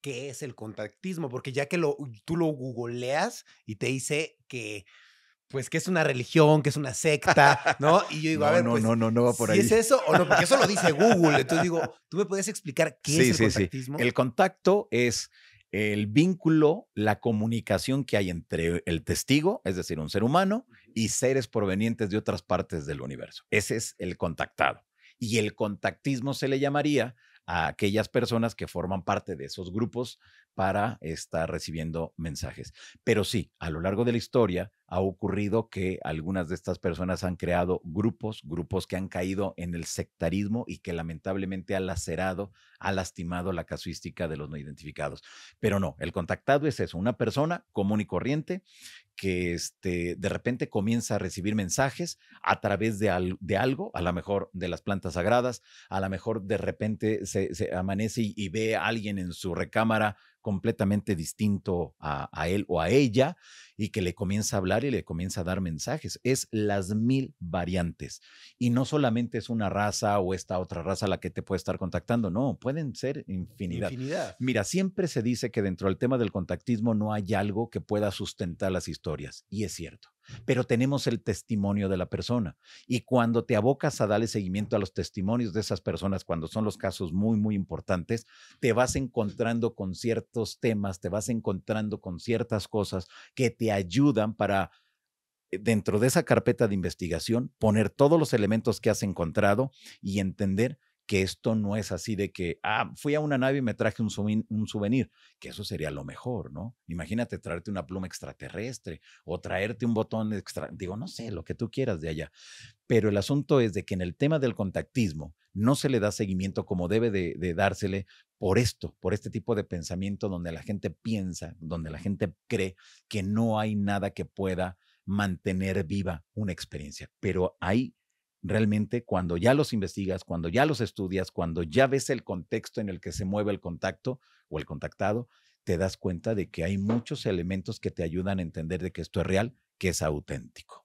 qué es el contactismo, porque ya que lo, tú lo googleas y te dice que pues que es una religión, que es una secta, ¿no? Y yo digo, a ver, pues, no, no, no, no por es eso o no? Porque eso lo dice Google. Entonces digo, ¿tú me puedes explicar qué es el contactismo? El contacto es el vínculo, la comunicación que hay entre el testigo, es decir, un ser humano, y seres provenientes de otras partes del universo. Ese es el contactado. Y el contactismo se le llamaría a aquellas personas que forman parte de esos grupos para estar recibiendo mensajes. Pero sí, a lo largo de la historia ha ocurrido que algunas de estas personas han creado grupos, grupos que han caído en el sectarismo y que lamentablemente ha lacerado, ha lastimado la casuística de los no identificados. Pero no, el contactado es eso, una persona común y corriente que este, de repente comienza a recibir mensajes a través de, de algo, a lo mejor de las plantas sagradas, a lo mejor de repente se se, amanece y, ve a alguien en su recámara completamente distinto a, él o a ella y que le comienza a hablar y le comienza a dar mensajes. Es las mil variantes. Y no solamente es una raza o esta otra raza la que te puede estar contactando, no, pueden ser infinidad. Mira, siempre se dice que dentro del tema del contactismo no hay algo que pueda sustentar las historias. Y es cierto pero tenemos el testimonio de la persona. Y cuando te abocas a darle seguimiento a los testimonios de esas personas, cuando son los casos muy, muy importantes, te vas encontrando con ciertos temas, te vas encontrando con ciertas cosas que te ayudan para eh, dentro de esa carpeta de investigación, poner todos los elementos que has encontrado y entender que esto no es así de que, ah, fui a una nave y me traje un, souvenir, un souvenir, que eso sería lo mejor, ¿no? Imagínate traerte una pluma extraterrestre o traerte un botón extra, digo, no sé, lo que tú quieras de allá. Pero el asunto es de que en el tema del contactismo no se le da seguimiento como debe de, de dársele por esto, por este tipo de pensamiento donde la gente piensa, donde la gente cree que no hay nada que pueda mantener viva una experiencia. Pero hay realmente cuando ya los investigas, cuando ya los estudias, cuando ya ves el contexto en el que se mueve el contacto o el contactado, te das cuenta de que hay muchos elementos que te ayudan a entender de que esto es real, que es auténtico.